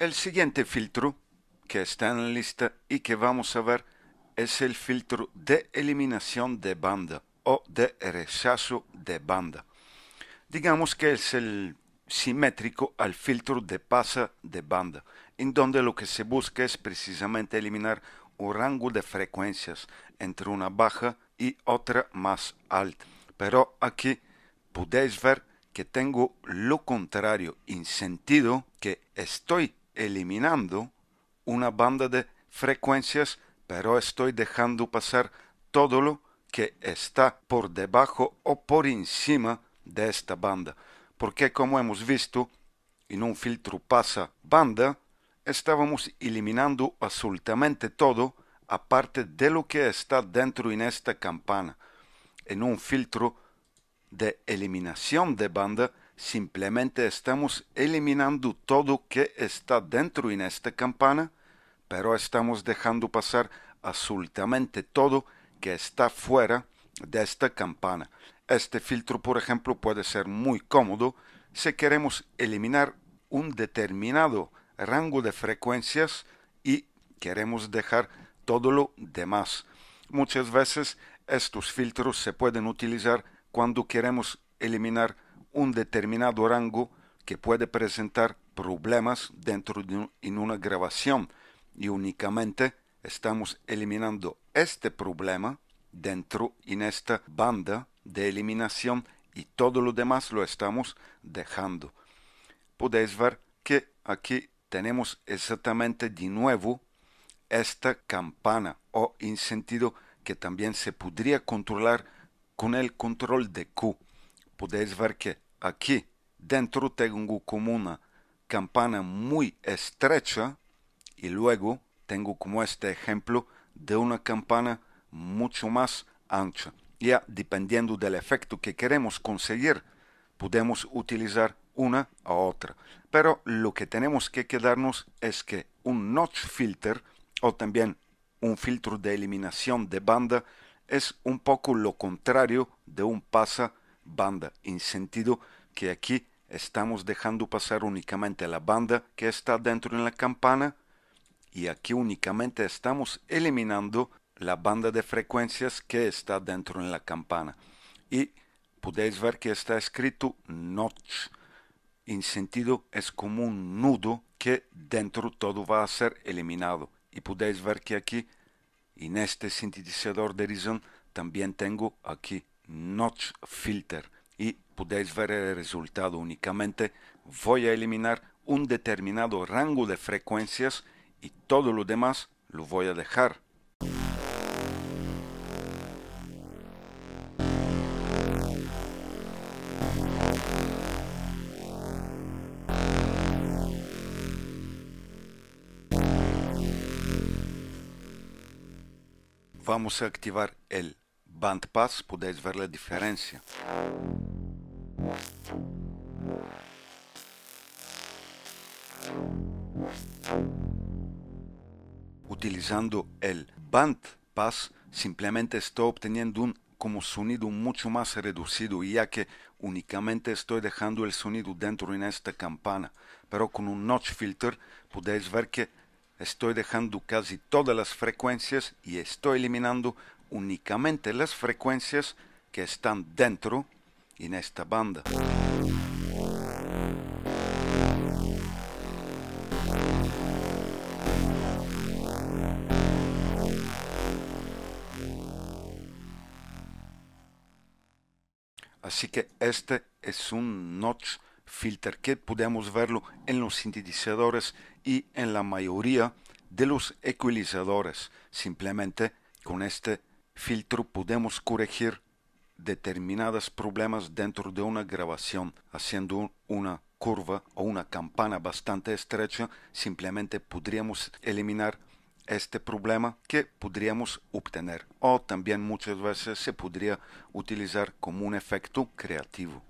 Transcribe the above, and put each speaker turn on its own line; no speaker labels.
El siguiente filtro que está en la lista y que vamos a ver es el filtro de eliminación de banda o de rechazo de banda. Digamos que es el simétrico al filtro de pasa de banda, en donde lo que se busca es precisamente eliminar un rango de frecuencias entre una baja y otra más alta. Pero aquí podéis ver que tengo lo contrario en sentido que estoy eliminando una banda de frecuencias, pero estoy dejando pasar todo lo que está por debajo o por encima de esta banda, porque como hemos visto, en un filtro pasa banda, estábamos eliminando absolutamente todo aparte de lo que está dentro en esta campana. En un filtro de eliminación de banda Simplemente estamos eliminando todo que está dentro en esta campana, pero estamos dejando pasar absolutamente todo que está fuera de esta campana. Este filtro, por ejemplo, puede ser muy cómodo si queremos eliminar un determinado rango de frecuencias y queremos dejar todo lo demás. Muchas veces estos filtros se pueden utilizar cuando queremos eliminar un determinado rango que puede presentar problemas dentro de en una grabación y únicamente estamos eliminando este problema dentro en esta banda de eliminación y todo lo demás lo estamos dejando. Podéis ver que aquí tenemos exactamente de nuevo esta campana o en sentido que también se podría controlar con el control de Q. Podéis ver que aquí, dentro tengo como una campana muy estrecha y luego tengo como este ejemplo de una campana mucho más ancha. Ya dependiendo del efecto que queremos conseguir, podemos utilizar una a otra. Pero lo que tenemos que quedarnos es que un notch filter o también un filtro de eliminación de banda es un poco lo contrario de un pasa banda, en sentido que aquí estamos dejando pasar únicamente la banda que está dentro de la campana y aquí únicamente estamos eliminando la banda de frecuencias que está dentro en la campana. Y podéis ver que está escrito notch. En sentido es como un nudo que dentro todo va a ser eliminado. Y podéis ver que aquí, en este sintetizador de Reason, también tengo aquí Notch Filter y podéis ver el resultado únicamente. Voy a eliminar un determinado rango de frecuencias y todo lo demás lo voy a dejar. Vamos a activar el bandpass ver la diferencia. Utilizando el bandpass simplemente estoy obteniendo un como sonido mucho más reducido ya que únicamente estoy dejando el sonido dentro en esta campana pero con un notch filter podéis ver que estoy dejando casi todas las frecuencias y estoy eliminando únicamente las frecuencias que están dentro en esta banda. Así que este es un notch filter que podemos verlo en los sintetizadores y en la mayoría de los ecualizadores, simplemente con este filtro podemos corregir determinados problemas dentro de una grabación haciendo una curva o una campana bastante estrecha, simplemente podríamos eliminar este problema que podríamos obtener. O también muchas veces se podría utilizar como un efecto creativo.